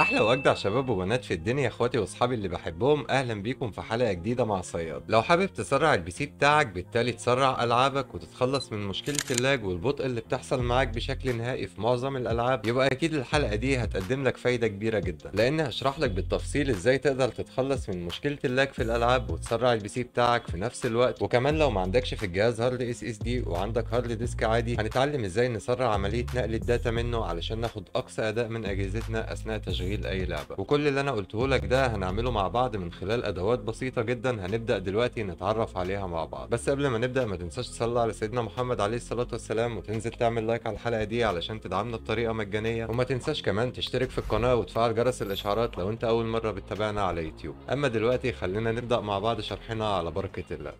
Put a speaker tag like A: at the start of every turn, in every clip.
A: احلى واجدع شباب وبنات في الدنيا اخواتي واصحابي اللي بحبهم اهلا بيكم في حلقه جديده مع صياد لو حابب تسرع البي سي بتاعك بالتالي تسرع العابك وتتخلص من مشكله اللاج والبطء اللي بتحصل معاك بشكل نهائي في معظم الالعاب يبقى اكيد الحلقه دي هتقدم لك فايده كبيره جدا لان هشرح لك بالتفصيل ازاي تقدر تتخلص من مشكله اللاج في الالعاب وتسرع البي سي بتاعك في نفس الوقت وكمان لو ما عندكش في الجهاز هارد اس اس دي وعندك هارد ديسك عادي هنتعلم ازاي نسرع عمليه نقل الداتا منه علشان ناخد اقصى اداء من اجهزتنا اثناء تشغيل تشغيل اي لعبه وكل اللي انا قلته لك ده هنعمله مع بعض من خلال ادوات بسيطه جدا هنبدا دلوقتي نتعرف عليها مع بعض بس قبل ما نبدا ما تنساش تصلي على سيدنا محمد عليه الصلاه والسلام وتنزل تعمل لايك على الحلقه دي علشان تدعمنا بطريقه مجانيه وما تنساش كمان تشترك في القناه وتفعل جرس الاشعارات لو انت اول مره بتتابعنا على يوتيوب اما دلوقتي خلينا نبدا مع بعض شرحنا على بركه الله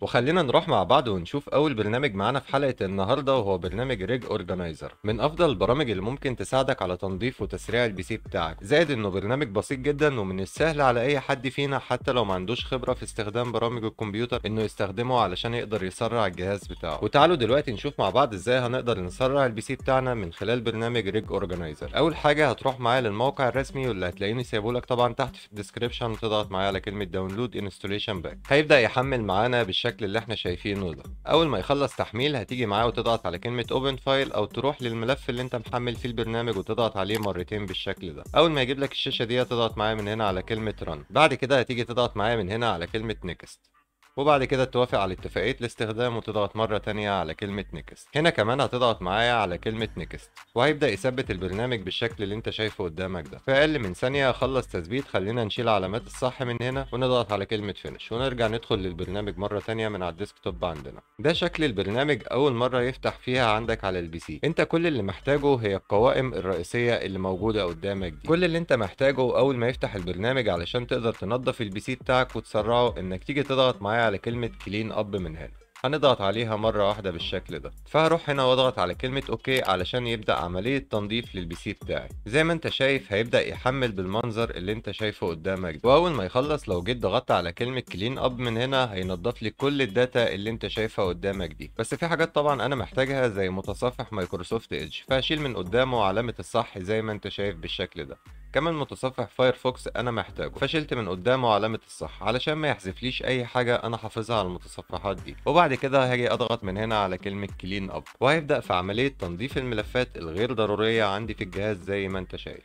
A: وخلينا نروح مع بعض ونشوف أول برنامج معانا في حلقة النهاردة وهو برنامج ريج أورجنايزر من أفضل البرامج اللي ممكن تساعدك على تنظيف وتسريع البي سي بتاعك زائد إنه برنامج بسيط جدا ومن السهل على أي حد فينا حتى لو ما عندوش خبرة في استخدام برامج الكمبيوتر إنه يستخدمه علشان يقدر يسرع الجهاز بتاعه وتعالوا دلوقتي نشوف مع بعض إزاي هنقدر نسرع البي سي بتاعنا من خلال برنامج ريج أورجنايزر أول حاجة هتروح معايا للموقع الرسمي واللي هتلاقيني سايبه لك طبعا تحت في الديسكربشن وتضغط معايا على كلمة داونلود انستليشن باك هيبدأ يحمل معانا بالشكل بالشكل اللي احنا شايفينه ده اول ما يخلص تحميل هتيجي معاه وتضغط على كلمه اوبن فايل او تروح للملف اللي انت محمل فيه البرنامج وتضغط عليه مرتين بالشكل ده اول ما يجيب لك الشاشه دي تضغط معايا من هنا على كلمه رن بعد كده هتيجي تضغط معايا من هنا على كلمه نيكست وبعد كده توافق على اتفاقية الاستخدام وتضغط مرة تانية على كلمة نيكست هنا كمان هتضغط معايا على كلمة نيكست وهيبدأ يثبت البرنامج بالشكل اللي انت شايفه قدامك ده في أقل من ثانية اخلص تثبيت خلينا نشيل علامات الصح من هنا ونضغط على كلمة فينش ونرجع ندخل للبرنامج مرة تانية من على الديسكتوب عندنا ده شكل البرنامج أول مرة يفتح فيها عندك على البي سي انت كل اللي محتاجه هي القوائم الرئيسية اللي موجودة قدامك دي كل اللي انت محتاجه أول ما يفتح البرنامج علشان تقدر تنظف البي سي بتاعك وتسرعه انك تيجي تضغط معايا على كلمة كلين اب من هنا هنضغط عليها مرة واحدة بالشكل ده فهروح هنا واضغط على كلمة اوكي علشان يبدأ عملية تنظيف للبي سي بتاعي زي ما انت شايف هيبدأ يحمل بالمنظر اللي انت شايفه قدامك ده. واول ما يخلص لو جيت ضغطت على كلمة كلين اب من هنا هينضف لي كل الداتا اللي انت شايفها قدامك دي بس في حاجات طبعا انا محتاجها زي متصفح مايكروسوفت ايدج فهشيل من قدامه علامة الصح زي ما انت شايف بالشكل ده كمان متصفح فايرفوكس انا محتاجه فشلت من قدامه علامه الصح علشان ما يحذفليش اي حاجه انا حافظها على المتصفحات دي وبعد كده هاجي اضغط من هنا على كلمه كلين اب وهيبدا في عمليه تنظيف الملفات الغير ضروريه عندي في الجهاز زي ما انت شايف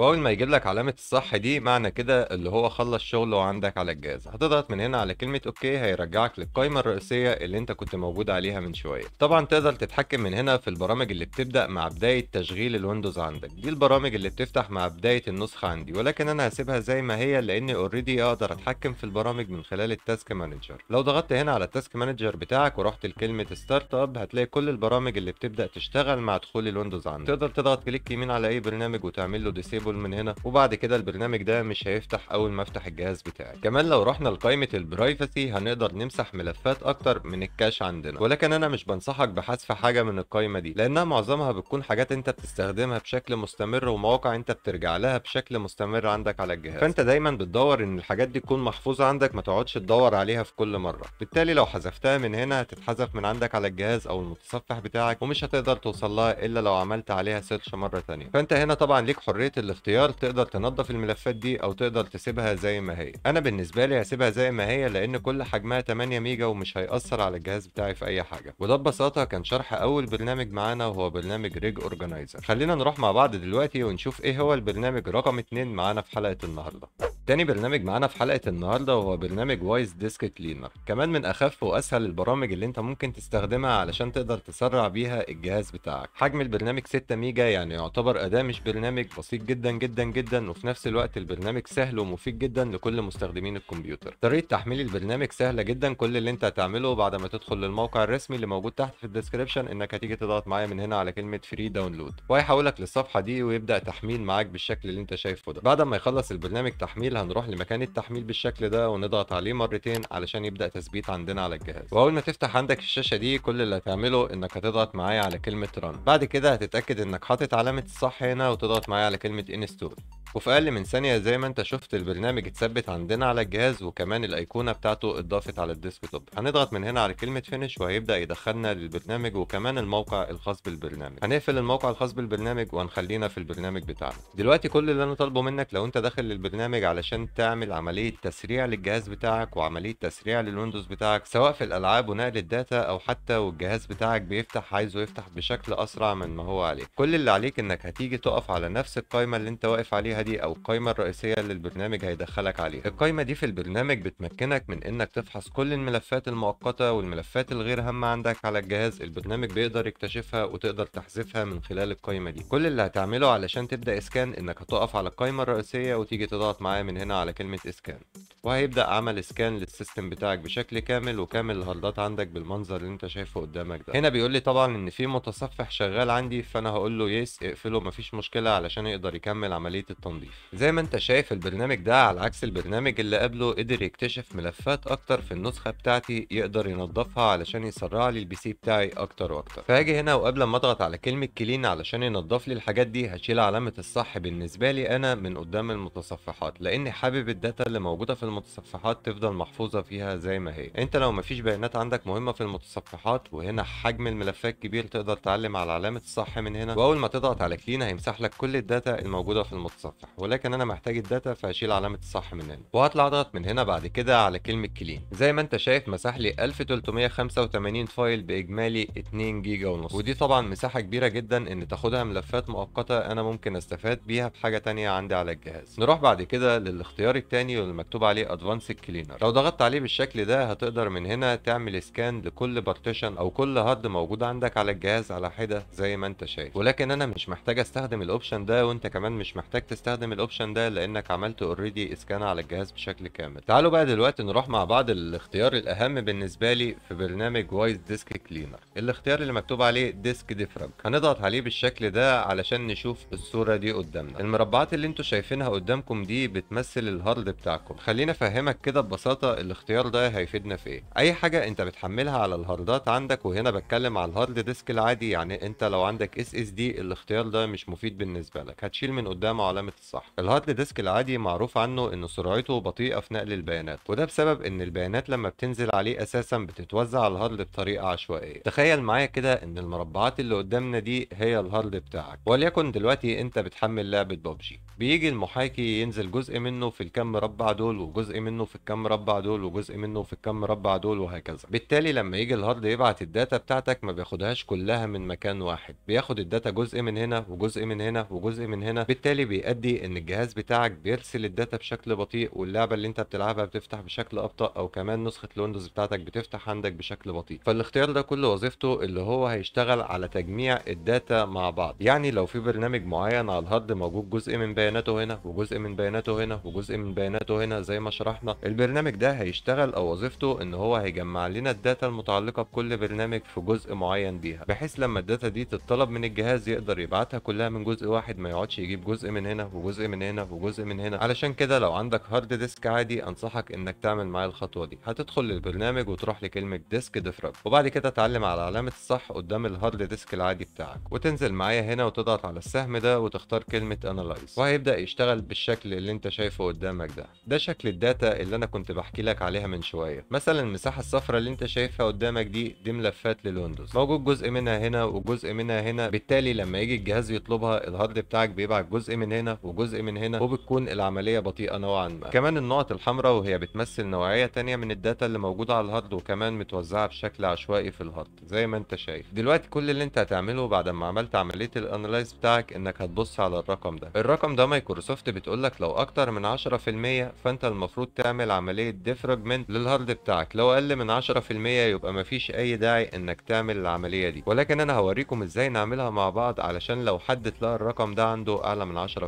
A: واول ما يجيب لك علامه الصح دي معنى كده اللي هو خلص شغله عندك على الجهاز هتضغط من هنا على كلمه اوكي هيرجعك للقائمه الرئيسيه اللي انت كنت موجود عليها من شويه طبعا تقدر تتحكم من هنا في البرامج اللي بتبدا مع بدايه تشغيل الويندوز عندك دي البرامج اللي بتفتح مع بدايه النسخه عندي ولكن انا هسيبها زي ما هي لان اوريدي اقدر اتحكم في البرامج من خلال التاسك مانجر لو ضغطت هنا على التاسك مانجر بتاعك ورحت لكلمه ستارت اب هتلاقي كل البرامج اللي بتبدا تشتغل مع دخول الويندوز عندك تقدر تضغط كليك يمين على اي برنامج وتعمل له ديسيبل على من هنا وبعد كده البرنامج ده مش هيفتح اول ما افتح الجهاز بتاعي كمان لو رحنا لقائمه البرايفسي هنقدر نمسح ملفات اكتر من الكاش عندنا ولكن انا مش بنصحك بحذف حاجه من القائمه دي لانها معظمها بتكون حاجات انت بتستخدمها بشكل مستمر ومواقع انت بترجع لها بشكل مستمر عندك على الجهاز فانت دايما بتدور ان الحاجات دي تكون محفوظه عندك ما تقعدش تدور عليها في كل مره بالتالي لو حذفتها من هنا هتتحذف من عندك على الجهاز او المتصفح بتاعك ومش هتقدر توصل لها الا لو عملت عليها سيرش مره ثانيه فانت هنا طبعا ليك حريه الاختيار تقدر تنظف الملفات دي او تقدر تسيبها زي ما هي انا بالنسبه لي هسيبها زي ما هي لان كل حجمها 8 ميجا ومش هيأثر على الجهاز بتاعي في اي حاجه وده ببساطه كان شرح اول برنامج معانا وهو برنامج ريج اورجانيزر خلينا نروح مع بعض دلوقتي ونشوف ايه هو البرنامج رقم 2 معانا في حلقه النهارده تاني برنامج معانا في حلقة النهاردة هو برنامج وايز ديسك كلينر كمان من أخف وأسهل البرامج اللي أنت ممكن تستخدمها علشان تقدر تسرع بيها الجهاز بتاعك حجم البرنامج 6 ميجا يعني يعتبر أداة مش برنامج بسيط جدا جدا جدا وفي نفس الوقت البرنامج سهل ومفيد جدا لكل مستخدمين الكمبيوتر طريقة تحميل البرنامج سهلة جدا كل اللي أنت هتعمله بعد ما تدخل للموقع الرسمي اللي موجود تحت في الديسكربشن إنك هتيجي تضغط معايا من هنا على كلمة فري داونلود وهيحولك للصفحة دي ويبدأ تحميل معاك بالشكل اللي أنت شايفه ده بعد ما يخلص البرنامج تحميل التحميل هنروح لمكان التحميل بالشكل ده ونضغط عليه مرتين علشان يبدا تثبيت عندنا على الجهاز واول ما تفتح عندك الشاشه دي كل اللي هتعمله انك هتضغط معايا على كلمه ران بعد كده هتتاكد انك حاطط علامه الصح هنا وتضغط معايا على كلمه انستول وفي اقل من ثانيه زي ما انت شفت البرنامج اتثبت عندنا على الجهاز وكمان الايقونه بتاعته اتضافت على الديسكتوب هنضغط من هنا على كلمه فينش وهيبدا يدخلنا للبرنامج وكمان الموقع الخاص بالبرنامج هنقفل الموقع الخاص بالبرنامج وهنخلينا في البرنامج بتاعنا دلوقتي كل اللي انا طالبه منك لو انت داخل للبرنامج على علشان تعمل عملية تسريع للجهاز بتاعك وعملية تسريع للويندوز بتاعك سواء في الألعاب ونقل الداتا أو حتى والجهاز بتاعك بيفتح عايزه يفتح بشكل أسرع من ما هو عليه كل اللي عليك إنك هتيجي تقف على نفس القائمة اللي أنت واقف عليها دي أو القائمة الرئيسية اللي البرنامج هيدخلك عليها القائمة دي في البرنامج بتمكنك من إنك تفحص كل الملفات المؤقتة والملفات الغير هامة عندك على الجهاز البرنامج بيقدر يكتشفها وتقدر تحذفها من خلال القائمة دي كل اللي هتعمله علشان تبدأ اسكان إنك هتقف على القائمة الرئيسية وتيجي تضغط معاه من هنا على كلمة اسكان وهيبدأ عمل اسكان للسيستم بتاعك بشكل كامل وكامل الهاردات عندك بالمنظر اللي انت شايفه قدامك ده هنا بيقول لي طبعا ان في متصفح شغال عندي فانا هقول له يس اقفله مفيش مشكلة علشان يقدر يكمل عملية التنظيف زي ما انت شايف البرنامج ده على عكس البرنامج اللي قبله قدر يكتشف ملفات اكتر في النسخة بتاعتي يقدر ينظفها علشان يسرع لي البي سي بتاعي اكتر واكتر فهاجي هنا وقبل ما اضغط على كلمة كلين علشان ينظف لي الحاجات دي هشيل علامة الصح بالنسبة لي انا من قدام المتصفحات لان لاني حابب الداتا اللي موجوده في المتصفحات تفضل محفوظه فيها زي ما هي انت لو مفيش بيانات عندك مهمه في المتصفحات وهنا حجم الملفات كبير تقدر تعلم على علامه الصح من هنا واول ما تضغط على كلين هيمسح لك كل الداتا الموجوده في المتصفح ولكن انا محتاج الداتا فهشيل علامه الصح من هنا وهطلع اضغط من هنا بعد كده على كلمه كلين زي ما انت شايف مسح لي 1385 فايل باجمالي 2 جيجا ونص ودي طبعا مساحه كبيره جدا ان تاخدها ملفات مؤقته انا ممكن استفاد بيها بحاجه تانية عندي على الجهاز نروح بعد كده ل الاختيار الثاني واللي مكتوب عليه ادفانس كلينر لو ضغطت عليه بالشكل ده هتقدر من هنا تعمل سكان لكل بارتيشن او كل هارد موجود عندك على الجهاز على حده زي ما انت شايف ولكن انا مش محتاج استخدم الاوبشن ده وانت كمان مش محتاج تستخدم الاوبشن ده لانك عملت اوريدي اسكان على الجهاز بشكل كامل تعالوا بقى دلوقتي نروح مع بعض الاختيار الاهم بالنسبه لي في برنامج وايز ديسك كلينر الاختيار اللي مكتوب عليه ديسك ديفرج هنضغط عليه بالشكل ده علشان نشوف الصوره دي قدامنا المربعات اللي انتم شايفينها قدامكم دي بتمثل بيمثل الهارد بتاعكم خليني افهمك كده ببساطه الاختيار ده هيفيدنا في ايه اي حاجه انت بتحملها على الهاردات عندك وهنا بتكلم على الهارد ديسك العادي يعني انت لو عندك اس اس دي الاختيار ده مش مفيد بالنسبه لك هتشيل من قدامه علامه الصح الهارد ديسك العادي معروف عنه ان سرعته بطيئه في نقل البيانات وده بسبب ان البيانات لما بتنزل عليه اساسا بتتوزع على الهارد بطريقه عشوائيه تخيل معايا كده ان المربعات اللي قدامنا دي هي الهارد بتاعك وليكن دلوقتي انت بتحمل لعبه ببجي بيجي المحاكي ينزل جزء من منه في الكم مربع دول وجزء منه في الكم مربع دول وجزء منه في الكم مربع دول وهكذا بالتالي لما يجي الهارد يبعت الداتا بتاعتك ما بياخدهاش كلها من مكان واحد بياخد الداتا جزء من هنا وجزء من هنا وجزء من هنا بالتالي بيؤدي ان الجهاز بتاعك بيرسل الداتا بشكل بطيء واللعبه اللي انت بتلعبها بتفتح بشكل ابطا او كمان نسخه الويندوز بتاعتك بتفتح عندك بشكل بطيء فالاختيار ده كل وظيفته اللي هو هيشتغل على تجميع الداتا مع بعض يعني لو في برنامج معين على الهارد موجود جزء من بياناته هنا وجزء من بياناته هنا وجزء من بياناته هنا زي ما شرحنا البرنامج ده هيشتغل او وظيفته ان هو هيجمع لنا الداتا المتعلقه بكل برنامج في جزء معين بيها بحيث لما الداتا دي تتطلب من الجهاز يقدر يبعتها كلها من جزء واحد ما يقعدش يجيب جزء من هنا وجزء من هنا وجزء من هنا علشان كده لو عندك هارد ديسك عادي انصحك انك تعمل معايا الخطوه دي هتدخل للبرنامج وتروح لكلمه ديسك ديفرج وبعد كده تعلم على علامه الصح قدام الهارد ديسك العادي بتاعك وتنزل معايا هنا وتضغط على السهم ده وتختار كلمه انالايز وهيبدا يشتغل بالشكل اللي انت شايفه شايفه قدامك ده ده شكل الداتا اللي انا كنت بحكي لك عليها من شويه مثلا المساحه الصفراء اللي انت شايفها قدامك دي دي ملفات للويندوز موجود جزء منها هنا وجزء منها هنا بالتالي لما يجي الجهاز يطلبها الهارد بتاعك بيبعت جزء من هنا وجزء من هنا وبتكون العمليه بطيئه نوعا ما كمان النقط الحمراء وهي بتمثل نوعيه تانية من الداتا اللي موجوده على الهارد وكمان متوزعه بشكل عشوائي في الهارد زي ما انت شايف دلوقتي كل اللي انت هتعمله بعد ما عملت عمليه الانلايز بتاعك انك هتبص على الرقم ده الرقم ده مايكروسوفت بتقول لك لو اكتر من 10% فانت المفروض تعمل عمليه ديفراجمنت للهارد بتاعك لو اقل من 10% يبقى مفيش اي داعي انك تعمل العمليه دي ولكن انا هوريكم ازاي نعملها مع بعض علشان لو حد تلاقى الرقم ده عنده اعلى من 10%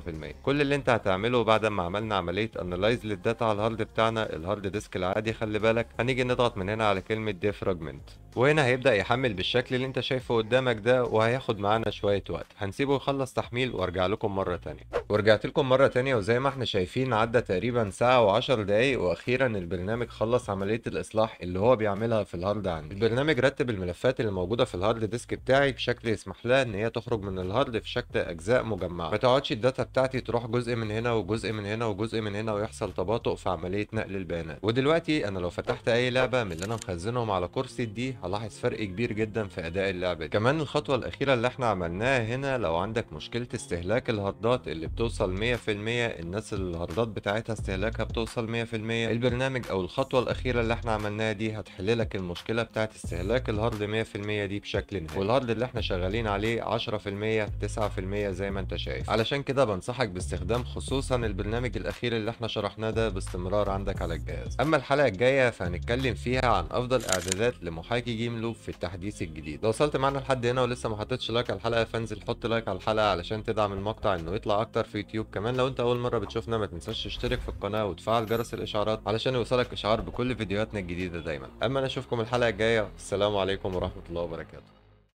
A: كل اللي انت هتعمله بعد ما عملنا عمليه انلايز للداتا على الهارد بتاعنا الهارد ديسك العادي خلي بالك هنيجي نضغط من هنا على كلمه ديفراجمنت وهنا هيبدأ يحمل بالشكل اللي انت شايفه قدامك ده وهياخد معانا شوية وقت هنسيبه يخلص تحميل وارجع لكم مرة تانية ورجعت لكم مرة تانية وزي ما احنا شايفين عدى تقريبا ساعة و10 دقايق واخيرا البرنامج خلص عملية الاصلاح اللي هو بيعملها في الهارد عندي البرنامج رتب الملفات اللي موجودة في الهارد ديسك بتاعي بشكل يسمح لها ان هي تخرج من الهارد في شكل اجزاء مجمعة ما تقعدش الداتا بتاعتي تروح جزء من هنا وجزء من هنا وجزء من هنا ويحصل تباطؤ في عملية نقل البيانات ودلوقتي انا لو فتحت اي لعبة من اللي انا مخزنهم على كرسي دي هلاحظ فرق كبير جدا في اداء اللعبه دي. كمان الخطوه الاخيره اللي احنا عملناها هنا لو عندك مشكله استهلاك الهاردات اللي بتوصل 100% الناس اللي الهاردات بتاعتها استهلاكها بتوصل 100% البرنامج او الخطوه الاخيره اللي احنا عملناها دي هتحل لك المشكله بتاعت استهلاك الهارد 100% دي بشكل نهائي والهارد اللي احنا شغالين عليه 10% 9% زي ما انت شايف علشان كده بنصحك باستخدام خصوصا البرنامج الاخير اللي احنا شرحناه ده باستمرار عندك على الجهاز اما الحلقه الجايه فهنتكلم فيها عن افضل اعدادات لمحاكي دي جيم لوب في التحديث الجديد لو وصلت معنا لحد هنا ولسه ما حطيتش لايك على الحلقه فانزل حط لايك على الحلقه علشان تدعم المقطع انه يطلع اكتر في يوتيوب كمان لو انت اول مره بتشوفنا ما تنساش تشترك في القناه وتفعل جرس الاشعارات علشان يوصلك اشعار بكل فيديوهاتنا الجديده دايما اما انا اشوفكم الحلقه الجايه السلام عليكم ورحمه الله وبركاته